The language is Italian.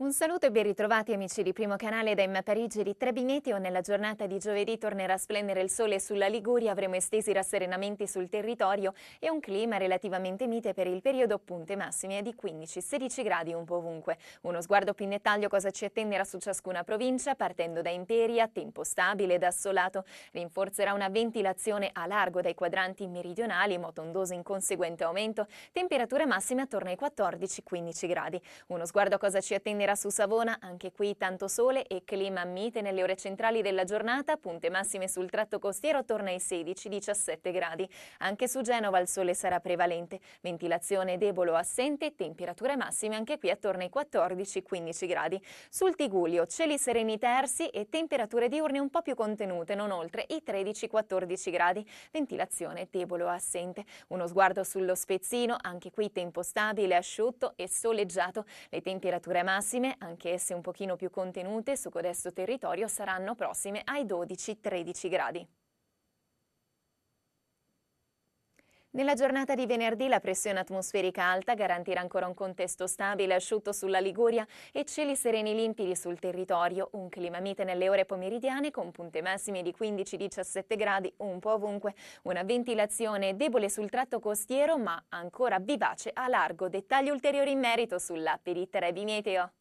Un saluto e ben ritrovati amici di Primo Canale da Emma Parigi di o Nella giornata di giovedì tornerà a splendere il sole sulla Liguria, avremo estesi rasserenamenti sul territorio e un clima relativamente mite per il periodo punte massime di 15-16 gradi un po' ovunque. Uno sguardo più in dettaglio cosa ci attenderà su ciascuna provincia partendo da Imperia, tempo stabile ed assolato. Rinforzerà una ventilazione a largo dai quadranti meridionali, moto in conseguente aumento. Temperatura massima attorno ai 14-15 gradi. Uno sguardo cosa ci attenderà Sera su Savona, anche qui tanto sole e clima mite nelle ore centrali della giornata, punte massime sul tratto costiero torna ai 16-17 gradi. Anche su Genova il sole sarà prevalente, ventilazione debole o assente, temperature massime anche qui attorno ai 14-15 gradi. Sul Tigulio cieli sereni tersi e temperature diurne un po' più contenute, non oltre i 13-14 gradi, ventilazione debole o assente. Uno sguardo sullo Spezzino, anche qui tempo stabile, asciutto e soleggiato, le temperature massime prossime, anch'esse un pochino più contenute su codesto territorio, saranno prossime ai 12-13 gradi. Nella giornata di venerdì la pressione atmosferica alta garantirà ancora un contesto stabile e asciutto sulla Liguria e cieli sereni limpidi sul territorio, un clima mite nelle ore pomeridiane con punte massime di 15-17 gradi un po' ovunque, una ventilazione debole sul tratto costiero ma ancora vivace a largo. Dettagli ulteriori in merito sull'app di Trebi Meteo.